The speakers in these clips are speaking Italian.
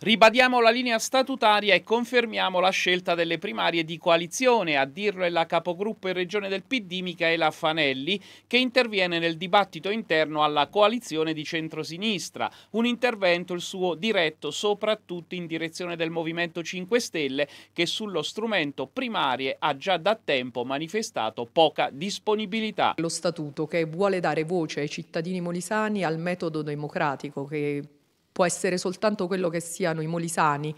Ribadiamo la linea statutaria e confermiamo la scelta delle primarie di coalizione, a dirlo è la capogruppo in regione del PD Michaela Fanelli, che interviene nel dibattito interno alla coalizione di centrosinistra, un intervento il suo diretto soprattutto in direzione del Movimento 5 Stelle che sullo strumento primarie ha già da tempo manifestato poca disponibilità. Lo statuto che vuole dare voce ai cittadini molisani al metodo democratico che può essere soltanto quello che siano i molisani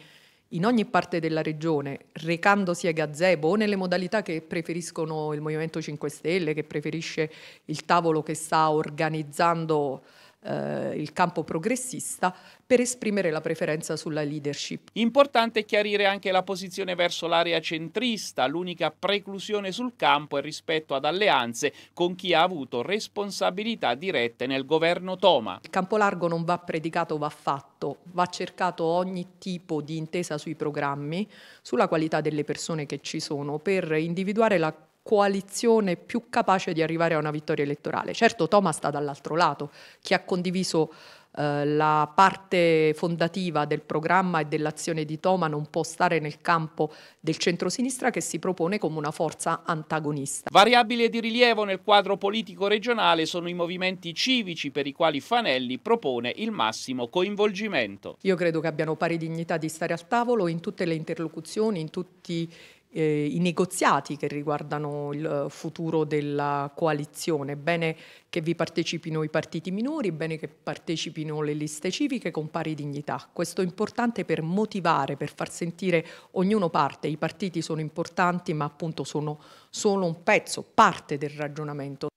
in ogni parte della regione, recandosi a gazebo o nelle modalità che preferiscono il Movimento 5 Stelle, che preferisce il tavolo che sta organizzando eh, il campo progressista per esprimere la preferenza sulla leadership. Importante chiarire anche la posizione verso l'area centrista, l'unica preclusione sul campo è rispetto ad alleanze con chi ha avuto responsabilità dirette nel governo Toma. Il campo largo non va predicato, va fatto, va cercato ogni tipo di intesa sui programmi, sulla qualità delle persone che ci sono per individuare la coalizione più capace di arrivare a una vittoria elettorale. Certo Thomas sta dall'altro lato, chi ha condiviso eh, la parte fondativa del programma e dell'azione di Toma non può stare nel campo del centrosinistra che si propone come una forza antagonista. Variabile di rilievo nel quadro politico regionale sono i movimenti civici per i quali Fanelli propone il massimo coinvolgimento. Io credo che abbiano pari dignità di stare al tavolo in tutte le interlocuzioni, in tutti eh, i negoziati che riguardano il futuro della coalizione. Bene che vi partecipino i partiti minori, bene che partecipino le liste civiche con pari dignità. Questo è importante per motivare, per far sentire ognuno parte. I partiti sono importanti, ma appunto sono solo un pezzo, parte del ragionamento.